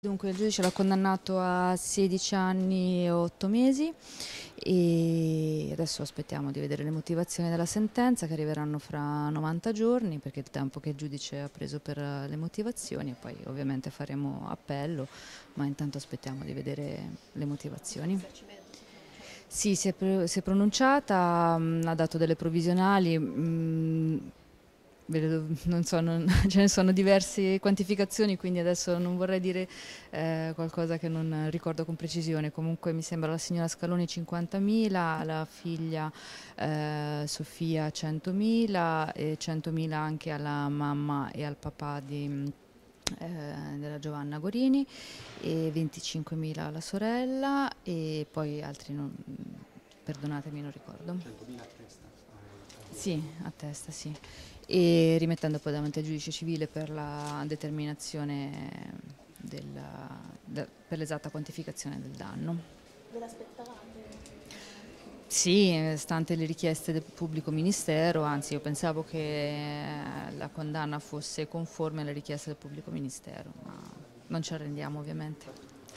Dunque il giudice l'ha condannato a 16 anni e 8 mesi e adesso aspettiamo di vedere le motivazioni della sentenza che arriveranno fra 90 giorni perché è il tempo che il giudice ha preso per eh, le motivazioni e poi ovviamente faremo appello ma intanto aspettiamo di vedere le motivazioni. Sì, si è, pronunciata, mm, ha dato delle provvisionali, mm, non so, non, ce ne sono diverse quantificazioni, quindi adesso non vorrei dire eh, qualcosa che non ricordo con precisione. Comunque mi sembra la signora Scaloni 50.000, la figlia eh, Sofia 100.000 e 100.000 anche alla mamma e al papà di, eh, della Giovanna Gorini e 25.000 alla sorella e poi altri non, perdonatemi non ricordo 100.000 a testa sì, a testa sì. E rimettendo poi davanti al giudice civile per la determinazione della, de, per l'esatta quantificazione del danno. Ve l'aspettavate? Sì, stante le richieste del pubblico ministero, anzi io pensavo che eh, la condanna fosse conforme alle richieste del pubblico ministero, ma non ci arrendiamo ovviamente.